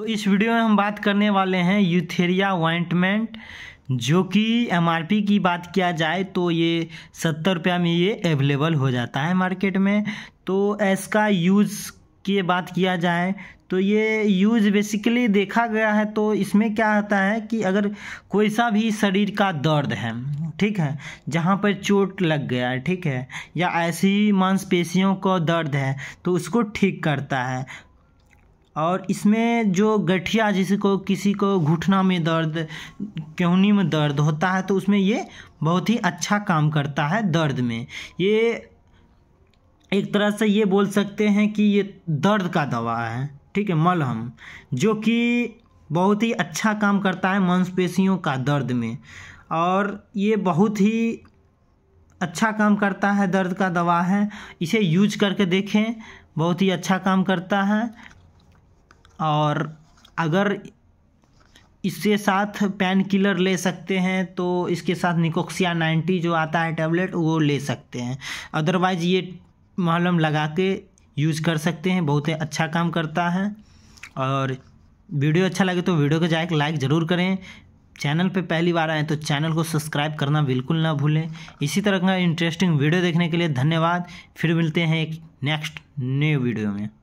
तो इस वीडियो में हम बात करने वाले हैं यूथेरिया वाइंटमेंट जो कि एम की बात किया जाए तो ये सत्तर रुपया में ये अवेलेबल हो जाता है मार्केट में तो इसका यूज़ की बात किया जाए तो ये यूज बेसिकली देखा गया है तो इसमें क्या आता है कि अगर कोई सा भी शरीर का दर्द है ठीक है जहाँ पर चोट लग गया है ठीक है या ऐसी मांसपेशियों को दर्द है तो उसको ठीक करता है और इसमें जो गठिया जिसको किसी को घुटना में दर्द केहनी में दर्द होता है तो उसमें ये बहुत ही अच्छा काम करता है दर्द में ये एक तरह से ये बोल सकते हैं कि ये दर्द का दवा है ठीक है मलहम जो कि बहुत ही अच्छा काम करता है मांसपेशियों का दर्द में और ये बहुत ही अच्छा काम करता है दर्द का दवा है इसे यूज करके देखें बहुत ही अच्छा काम करता है और अगर इसके साथ पेन किलर ले सकते हैं तो इसके साथ निकोक्सिया नाइन्टी जो आता है टैबलेट वो ले सकते हैं अदरवाइज़ ये महलम लगा के यूज़ कर सकते हैं बहुत ही अच्छा काम करता है और वीडियो अच्छा लगे तो वीडियो को जाए लाइक ज़रूर करें चैनल पे पहली बार आए तो चैनल को सब्सक्राइब करना बिल्कुल ना भूलें इसी तरह का इंटरेस्टिंग वीडियो देखने के लिए धन्यवाद फिर मिलते हैं एक नेक्स्ट न्यू वीडियो में